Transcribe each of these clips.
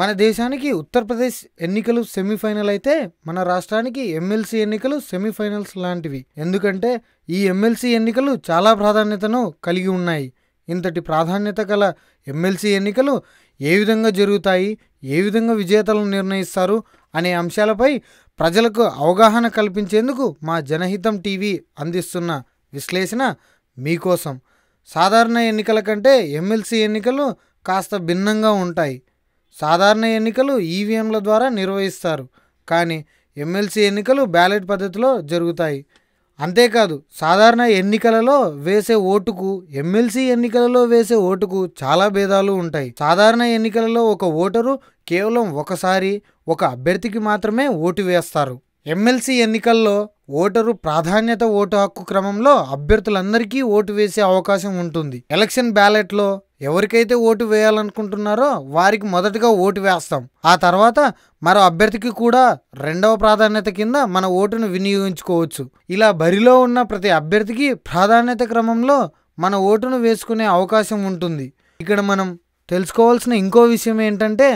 మన దేశానికి ఉత్తరప్రదేశ్ ఎన్నికలు సెమీఫైనల్ అయితే మన రాష్ట్రానికి ఎమ్మెల్సీ ఎన్నికలు సెమీఫైనల్స్ లాంటివి ఎందుకంటే ఈ ఎమ్మెల్సీ ఎన్నికలు చాలా ప్రాధాన్యతను కలిగి ఉన్నాయి ఇంతటి ప్రాధాన్యత గల ఎమ్మెల్సీ ఎన్నికలు ఏ విధంగా జరుగుతాయి ఏ విధంగా విజేతలను నిర్ణయిస్తారు అనే అంశాలపై ప్రజలకు అవగాహన కల్పించేందుకు మా జనహితం టీవీ అందిస్తున్న విశ్లేషణ మీకోసం సాధారణ ఎన్నికల కంటే ఎమ్మెల్సీ ఎన్నికలు కాస్త భిన్నంగా ఉంటాయి సాధారణ ఎన్నికలు ఈవీఎంల ద్వారా నిర్వహిస్తారు కానీ ఎమ్మెల్సీ ఎన్నికలు బ్యాలెట్ పద్ధతిలో జరుగుతాయి అంతేకాదు సాధారణ ఎన్నికలలో వేసే ఓటుకు ఎమ్మెల్సీ ఎన్నికలలో వేసే ఓటుకు చాలా భేదాలు ఉంటాయి సాధారణ ఎన్నికలలో ఒక ఓటరు కేవలం ఒకసారి ఒక అభ్యర్థికి మాత్రమే ఓటు వేస్తారు ఎమ్మెల్సీ ఎన్నికల్లో ఓటరు ప్రాధాన్యత ఓటు హక్కు క్రమంలో అభ్యర్థులందరికీ ఓటు వేసే అవకాశం ఉంటుంది ఎలక్షన్ బ్యాలెట్లో ఎవరికైతే ఓటు వేయాలనుకుంటున్నారో వారికి మొదటగా ఓటు వేస్తాం ఆ తర్వాత మరో అభ్యర్థికి కూడా రెండవ ప్రాధాన్యత కింద మన ఓటును వినియోగించుకోవచ్చు ఇలా బరిలో ఉన్న ప్రతి అభ్యర్థికి ప్రాధాన్యత క్రమంలో మన ఓటును వేసుకునే అవకాశం ఉంటుంది ఇక్కడ మనం తెలుసుకోవాల్సిన ఇంకో విషయం ఏంటంటే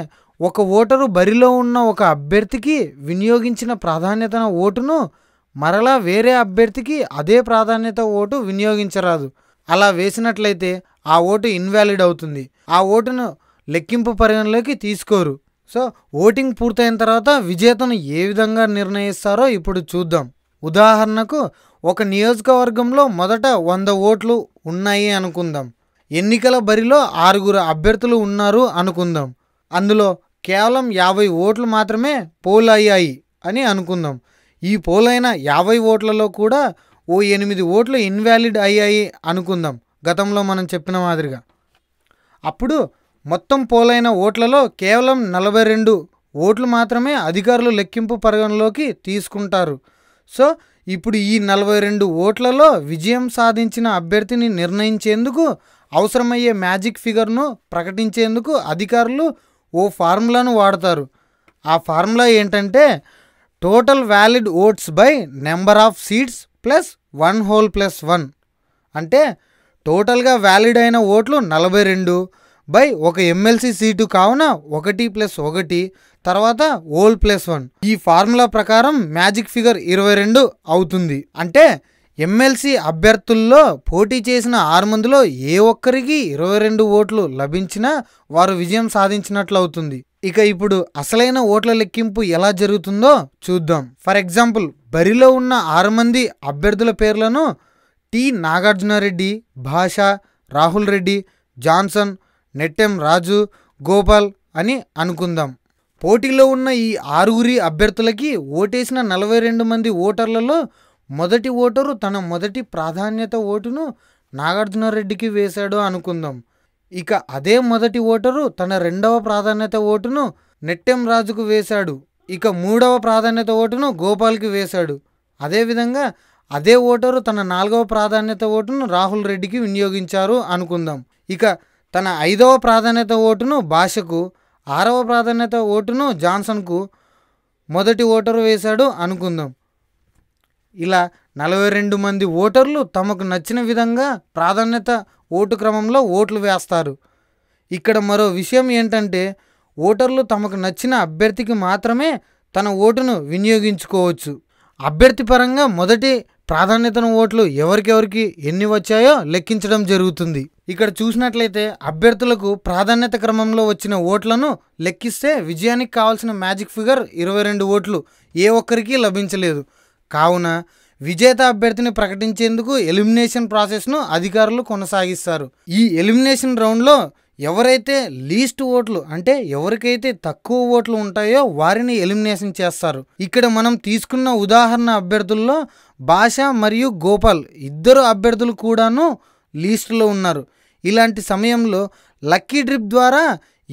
ఒక ఓటరు బరిలో ఉన్న ఒక అభ్యర్థికి వినియోగించిన ప్రాధాన్యతన ఓటును మరలా వేరే అభ్యర్థికి అదే ప్రాధాన్యత ఓటు వినియోగించరాదు అలా వేసినట్లయితే ఆ ఓటు ఇన్వాలిడ్ అవుతుంది ఆ ఓటును లెక్కింపు పరిగణలోకి తీసుకోరు సో ఓటింగ్ పూర్తయిన తర్వాత విజేతను ఏ విధంగా నిర్ణయిస్తారో ఇప్పుడు చూద్దాం ఉదాహరణకు ఒక నియోజకవర్గంలో మొదట వంద ఓట్లు ఉన్నాయి అనుకుందాం ఎన్నికల బరిలో ఆరుగురు అభ్యర్థులు ఉన్నారు అనుకుందాం అందులో కేవలం యాభై ఓట్లు మాత్రమే పోల్ అయ్యాయి అని అనుకుందాం ఈ పోలైన యాభై ఓట్లలో కూడా ఓ ఎనిమిది ఓట్లు ఇన్వాలిడ్ అయ్యాయి అనుకుందాం గతంలో మనం చెప్పిన మాదిరిగా అప్పుడు మొత్తం పోలైన ఓట్లలో కేవలం నలభై రెండు ఓట్లు మాత్రమే అధికారులు లెక్కింపు పరిగణలోకి తీసుకుంటారు సో ఇప్పుడు ఈ నలభై రెండు ఓట్లలో విజయం సాధించిన అభ్యర్థిని నిర్ణయించేందుకు అవసరమయ్యే మ్యాజిక్ ఫిగర్ను ప్రకటించేందుకు అధికారులు ఓ ఫార్ములాను వాడతారు ఆ ఫార్ములా ఏంటంటే total valid votes by number of seats plus one whole plus one అంటే టోటల్గా వ్యాలిడ్ అయిన ఓట్లు నలభై రెండు బై ఒక ఎమ్మెల్సీ సీటు కావున ఒకటి ప్లస్ ఒకటి తర్వాత ఓల్ ప్లస్ వన్ ఈ ఫార్ములా ప్రకారం మ్యాజిక్ ఫిగర్ ఇరవై రెండు అవుతుంది అంటే ఎమ్మెల్సీ అభ్యర్థుల్లో పోటీ చేసిన ఆరు మందిలో ఏ ఒక్కరికి ఇరవై రెండు ఓట్లు లభించినా వారు విజయం సాధించినట్లు అవుతుంది ఇక ఇప్పుడు అసలైన ఓట్ల లెక్కింపు ఎలా జరుగుతుందో చూద్దాం ఫర్ ఎగ్జాంపుల్ బరిలో ఉన్న ఆరు మంది అభ్యర్థుల పేర్లను టి నాగార్జునారెడ్డి భాష రాహుల్ రెడ్డి జాన్సన్ నెట్టెం రాజు గోపాల్ అని అనుకుందాం పోటీలో ఉన్న ఈ ఆరుగురి అభ్యర్థులకి ఓటేసిన నలభై రెండు మంది ఓటర్లలో మొదటి ఓటరు తన మొదటి ప్రాధాన్యత ఓటును నాగార్జునరెడ్డికి వేశాడు అనుకుందాం ఇక అదే మొదటి ఓటరు తన రెండవ ప్రాధాన్యత ఓటును నెట్టెం రాజుకు వేశాడు ఇక మూడవ ప్రాధాన్యత ఓటును గోపాల్కి వేశాడు అదేవిధంగా అదే ఓటరు తన నాలుగవ ప్రాధాన్యత ఓటును రాహుల్ రెడ్డికి వినియోగించారు అనుకుందాం ఇక తన ఐదవ ప్రాధాన్యత ఓటును భాషకు ఆరవ ప్రాధాన్యత ఓటును జాన్సన్కు మొదటి ఓటరు వేశాడు అనుకుందాం ఇలా నలభై రెండు మంది ఓటర్లు తమకు నచ్చిన విధంగా ప్రాధాన్యత ఓటు క్రమంలో ఓట్లు వేస్తారు ఇక్కడ మరో విషయం ఏంటంటే ఓటర్లు తమకు నచ్చిన అభ్యర్థికి మాత్రమే తన ఓటును వినియోగించుకోవచ్చు అభ్యర్థి పరంగా మొదటి ప్రాధాన్యతను ఓట్లు ఎవరికెవరికి ఎన్ని వచ్చాయో లెక్కించడం జరుగుతుంది ఇక్కడ చూసినట్లయితే అభ్యర్థులకు ప్రాధాన్యత క్రమంలో వచ్చిన ఓట్లను లెక్కిస్తే విజయానికి కావాల్సిన మ్యాజిక్ ఫిగర్ ఇరవై రెండు ఓట్లు ఏ ఒక్కరికి లభించలేదు కావున విజేత అభ్యర్థిని ప్రకటించేందుకు ఎలిమినేషన్ ప్రాసెస్ను అధికారులు కొనసాగిస్తారు ఈ ఎలిమినేషన్ రౌండ్లో ఎవరైతే లీస్ట్ ఓట్లు అంటే ఎవరికైతే తక్కువ ఓట్లు ఉంటాయో వారిని ఎలిమినేషన్ చేస్తారు ఇక్కడ మనం తీసుకున్న ఉదాహరణ అభ్యర్థుల్లో భాష మరియు గోపాల్ ఇద్దరు అభ్యర్థులు కూడాను లీస్టులో ఉన్నారు ఇలాంటి సమయంలో లక్కీ డ్రిప్ ద్వారా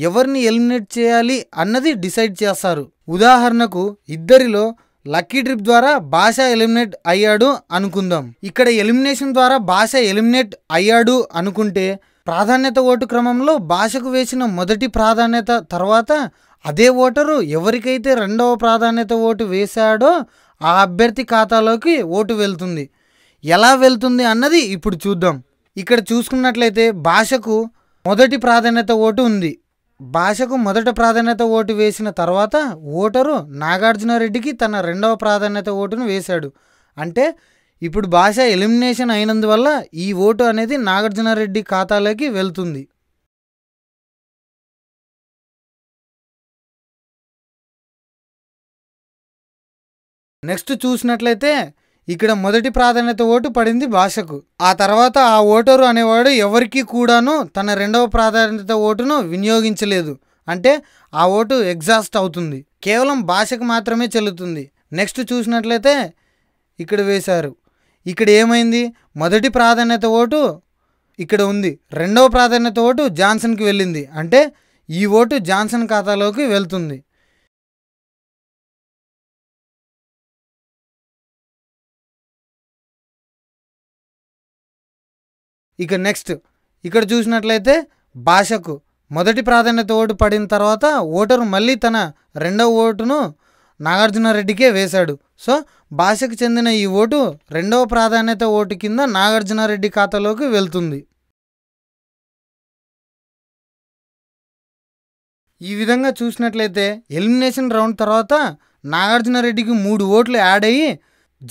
ఎవరిని ఎలిమినేట్ చేయాలి అన్నది డిసైడ్ చేస్తారు ఉదాహరణకు ఇద్దరిలో లక్కీ ట్రిప్ ద్వారా భాష ఎలిమినేట్ అయ్యాడు అనుకుందాం ఇక్కడ ఎలిమినేషన్ ద్వారా భాష ఎలిమినేట్ అయ్యాడు అనుకుంటే ప్రాధాన్యత ఓటు క్రమంలో భాషకు వేసిన మొదటి ప్రాధాన్యత తర్వాత అదే ఓటరు ఎవరికైతే రెండవ ప్రాధాన్యత ఓటు వేశాడో ఆ అభ్యర్థి ఖాతాలోకి ఓటు వెళ్తుంది ఎలా వెళ్తుంది అన్నది ఇప్పుడు చూద్దాం ఇక్కడ చూసుకున్నట్లయితే భాషకు మొదటి ప్రాధాన్యత ఓటు ఉంది భాషకు మొదట ప్రాధాన్యత ఓటు వేసిన తర్వాత ఓటరు నాగార్జునరెడ్డికి తన రెండవ ప్రాధాన్యత ఓటును వేశాడు అంటే ఇప్పుడు భాష ఎలిమినేషన్ అయినందువల్ల ఈ ఓటు అనేది నాగార్జునరెడ్డి ఖాతాలోకి వెళ్తుంది నెక్స్ట్ చూసినట్లయితే ఇక్కడ మొదటి ప్రాధాన్యత ఓటు పడింది భాషకు ఆ తర్వాత ఆ ఓటరు అనేవాడు ఎవరికీ కూడాను తన రెండవ ప్రాధాన్యత ఓటును వినియోగించలేదు అంటే ఆ ఓటు ఎగ్జాస్ట్ అవుతుంది కేవలం భాషకు మాత్రమే చెల్లుతుంది నెక్స్ట్ చూసినట్లయితే ఇక్కడ వేశారు ఇక్కడ ఏమైంది మొదటి ప్రాధాన్యత ఓటు ఇక్కడ ఉంది రెండవ ప్రాధాన్యత ఓటు జాన్సన్కి వెళ్ళింది అంటే ఈ ఓటు జాన్సన్ ఖాతాలోకి వెళ్తుంది ఇక నెక్స్ట్ ఇక్కడ చూసినట్లయితే భాషకు మొదటి ప్రాధాన్యత ఓటు పడిన తర్వాత ఓటరు మళ్ళీ తన రెండవ ఓటును నాగార్జునారెడ్డికే వేశాడు సో భాషకు చెందిన ఈ ఓటు రెండవ ప్రాధాన్యత ఓటు కింద నాగార్జునారెడ్డి ఖాతాలోకి వెళ్తుంది ఈ విధంగా చూసినట్లయితే ఎలిమినేషన్ రౌండ్ తర్వాత నాగార్జునారెడ్డికి మూడు ఓట్లు యాడ్ అయ్యి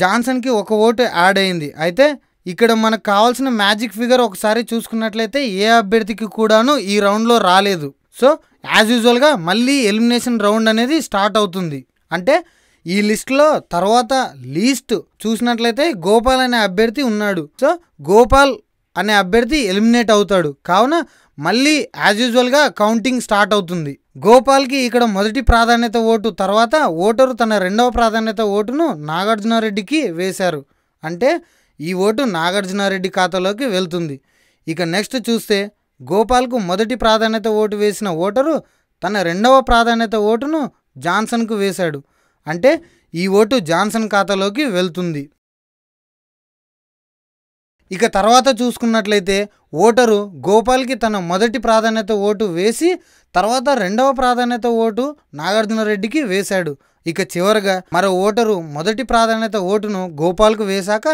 జాన్సన్కి ఒక ఓటు యాడ్ అయింది అయితే ఇక్కడ మనకు కావాల్సిన మ్యాజిక్ ఫిగర్ ఒకసారి చూసుకున్నట్లయితే ఏ అభ్యర్థికి కూడాను ఈ రౌండ్లో రాలేదు సో యాజ్ యూజువల్గా మళ్ళీ ఎలిమినేషన్ రౌండ్ అనేది స్టార్ట్ అవుతుంది అంటే ఈ లిస్ట్లో తర్వాత లీస్ట్ చూసినట్లయితే గోపాల్ అనే అభ్యర్థి ఉన్నాడు సో గోపాల్ అనే అభ్యర్థి ఎలిమినేట్ అవుతాడు కావున మళ్ళీ యాజ్ యూజువల్గా కౌంటింగ్ స్టార్ట్ అవుతుంది గోపాల్కి ఇక్కడ మొదటి ప్రాధాన్యత ఓటు తర్వాత ఓటరు తన రెండవ ప్రాధాన్యత ఓటును నాగార్జునారెడ్డికి వేశారు అంటే ఈ ఓటు నాగార్జునారెడ్డి ఖాతాలోకి వెళ్తుంది ఇక నెక్స్ట్ చూస్తే గోపాల్కు మొదటి ప్రాధాన్యత ఓటు వేసిన ఓటరు తన రెండవ ప్రాధాన్యత ఓటును జాన్సన్కు వేశాడు అంటే ఈ ఓటు జాన్సన్ ఖాతాలోకి వెళ్తుంది ఇక తర్వాత చూసుకున్నట్లయితే ఓటరు గోపాల్కి తన మొదటి ప్రాధాన్యత ఓటు వేసి తర్వాత రెండవ ప్రాధాన్యత ఓటు నాగార్జునరెడ్డికి వేశాడు ఇక చివరగా మరో ఓటరు మొదటి ప్రాధాన్యత ఓటును గోపాల్కు వేశాక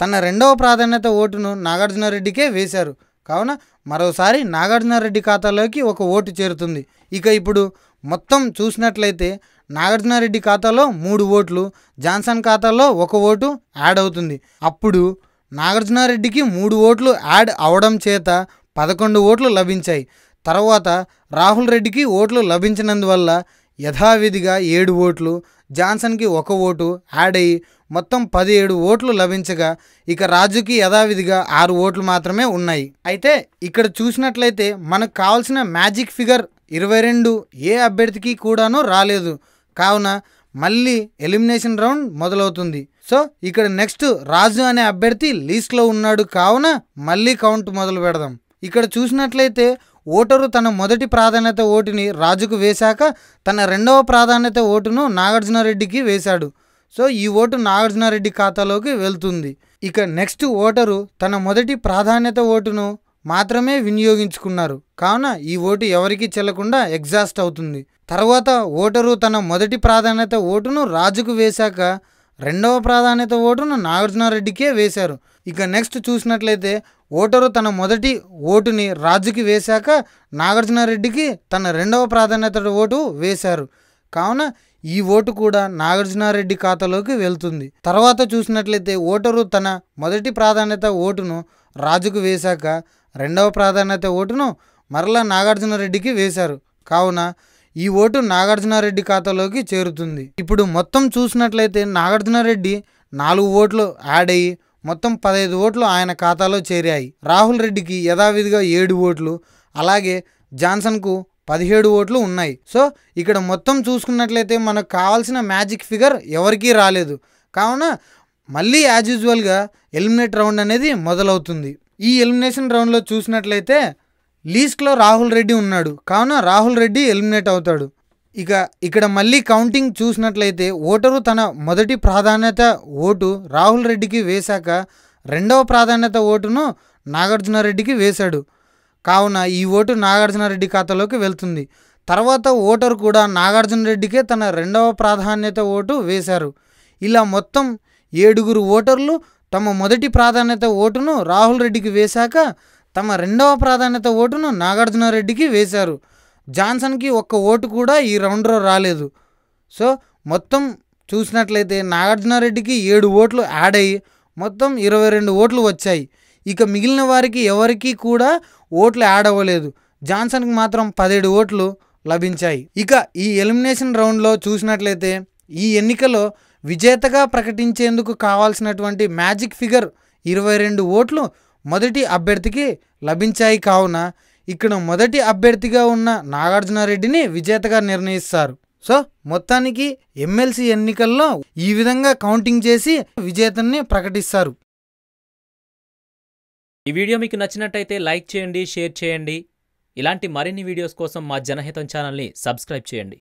తన రెండవ ప్రాధాన్యత ఓటును నాగార్జునరెడ్డికే వేశారు కావున మరోసారి నాగార్జునరెడ్డి ఖాతాలోకి ఒక ఓటు చేరుతుంది ఇక ఇప్పుడు మొత్తం చూసినట్లయితే నాగార్జునరెడ్డి ఖాతాలో మూడు ఓట్లు జాన్సన్ ఖాతాలో ఒక ఓటు యాడ్ అవుతుంది అప్పుడు నాగార్జునరెడ్డికి మూడు ఓట్లు యాడ్ అవడం చేత పదకొండు ఓట్లు లభించాయి తర్వాత రాహుల్ రెడ్డికి ఓట్లు లభించినందువల్ల యథావిధిగా ఏడు ఓట్లు జాన్సన్కి ఒక ఓటు యాడ్ అయ్యి మొత్తం పదిహేడు ఓట్లు లభించగా ఇక రాజుకి యథావిధిగా ఆరు ఓట్లు మాత్రమే ఉన్నాయి అయితే ఇక్కడ చూసినట్లయితే మనకు కావాల్సిన మ్యాజిక్ ఫిగర్ ఇరవై రెండు ఏ అభ్యర్థికి కూడాను రాలేదు కావున మళ్ళీ ఎలిమినేషన్ రౌండ్ మొదలవుతుంది సో ఇక్కడ నెక్స్ట్ రాజు అనే అభ్యర్థి లీస్ట్లో ఉన్నాడు కావున మళ్ళీ కౌంట్ మొదలు పెడదాం ఇక్కడ చూసినట్లయితే ఓటరు తన మొదటి ప్రాధాన్యత ఓటుని రాజుకు వేశాక తన రెండవ ప్రాధాన్యత ఓటును నాగార్జునరెడ్డికి వేశాడు సో ఈ ఓటు నాగార్జునారెడ్డి ఖాతాలోకి వెళ్తుంది ఇక నెక్స్ట్ ఓటరు తన మొదటి ప్రాధాన్యత ఓటును మాత్రమే వినియోగించుకున్నారు కావున ఈ ఓటు ఎవరికి చెల్లకుండా ఎగ్జాస్ట్ అవుతుంది తర్వాత ఓటరు తన మొదటి ప్రాధాన్యత ఓటును రాజుకు వేశాక రెండవ ప్రాధాన్యత ఓటును నాగార్జునారెడ్డికే వేశారు ఇక నెక్స్ట్ చూసినట్లయితే ఓటరు తన మొదటి ఓటుని రాజుకి వేశాక నాగార్జునారెడ్డికి తన రెండవ ప్రాధాన్యత ఓటు వేశారు కావున ఈ ఓటు కూడా నాగార్జునారెడ్డి ఖాతాలోకి వెళ్తుంది తర్వాత చూసినట్లయితే ఓటరు తన మొదటి ప్రాధాన్యత ఓటును రాజుకు వేశాక రెండవ ప్రాధాన్యత ఓటును మరలా నాగార్జునారెడ్డికి వేశారు కావున ఈ ఓటు నాగార్జునారెడ్డి ఖాతాలోకి చేరుతుంది ఇప్పుడు మొత్తం చూసినట్లయితే నాగార్జునారెడ్డి నాలుగు ఓట్లు యాడ్ అయ్యి మొత్తం పదహైదు ఓట్లు ఆయన ఖాతాలో చేరాయి రాహుల్ రెడ్డికి యథావిధిగా ఏడు ఓట్లు అలాగే జాన్సన్కు పదిహేడు ఓట్లు ఉన్నాయి సో ఇక్కడ మొత్తం చూసుకున్నట్లయితే మనకు కావాల్సిన మ్యాజిక్ ఫిగర్ ఎవరికీ రాలేదు కావున మళ్ళీ యాజ్ యూజువల్గా ఎలిమినేట్ రౌండ్ అనేది మొదలవుతుంది ఈ ఎలిమినేషన్ రౌండ్లో చూసినట్లయితే లీస్ట్లో రాహుల్ రెడ్డి ఉన్నాడు కావున రాహుల్ రెడ్డి ఎలిమినేట్ అవుతాడు ఇక ఇక్కడ మళ్ళీ కౌంటింగ్ చూసినట్లయితే ఓటరు తన మొదటి ప్రాధాన్యత ఓటు రాహుల్ రెడ్డికి వేశాక రెండవ ప్రాధాన్యత ఓటును నాగార్జున రెడ్డికి వేశాడు కావున ఈ ఓటు నాగార్జునరెడ్డి ఖాతాలోకి వెళ్తుంది తర్వాత ఓటరు కూడా నాగార్జున రెడ్డికే తన రెండవ ప్రాధాన్యత ఓటు వేశారు ఇలా మొత్తం ఏడుగురు ఓటర్లు తమ మొదటి ప్రాధాన్యత ఓటును రాహుల్ రెడ్డికి వేశాక తమ రెండవ ప్రాధాన్యత ఓటును నాగార్జున రెడ్డికి వేశారు జాన్సన్కి ఒక్క ఓటు కూడా ఈ రౌండ్లో రాలేదు సో మొత్తం చూసినట్లయితే నాగార్జునరెడ్డికి ఏడు ఓట్లు యాడ్ అయ్యి మొత్తం ఇరవై రెండు ఓట్లు వచ్చాయి ఇక మిగిలిన వారికి ఎవరికీ కూడా ఓట్లు యాడ్ అవ్వలేదు జాన్సన్కి మాత్రం పదిహేడు ఓట్లు లభించాయి ఇక ఈ ఎలిమినేషన్ రౌండ్లో చూసినట్లయితే ఈ ఎన్నికలో విజేతగా ప్రకటించేందుకు కావాల్సినటువంటి మ్యాజిక్ ఫిగర్ ఇరవై రెండు ఓట్లు మొదటి అభ్యర్థికి లభించాయి కావున ఇక్కడ మొదటి అభ్యర్థిగా ఉన్న నాగార్జునారెడ్డిని విజేతగా నిర్ణయిస్తారు సో మొత్తానికి ఎమ్మెల్సీ ఎన్నికల్లో ఈ విధంగా కౌంటింగ్ చేసి విజేతని ప్రకటిస్తారు ఈ వీడియో మీకు నచ్చినట్టయితే లైక్ చేయండి షేర్ చేయండి ఇలాంటి మరిన్ని వీడియోస్ కోసం మా జనహితం ఛానల్ని సబ్స్క్రైబ్ చేయండి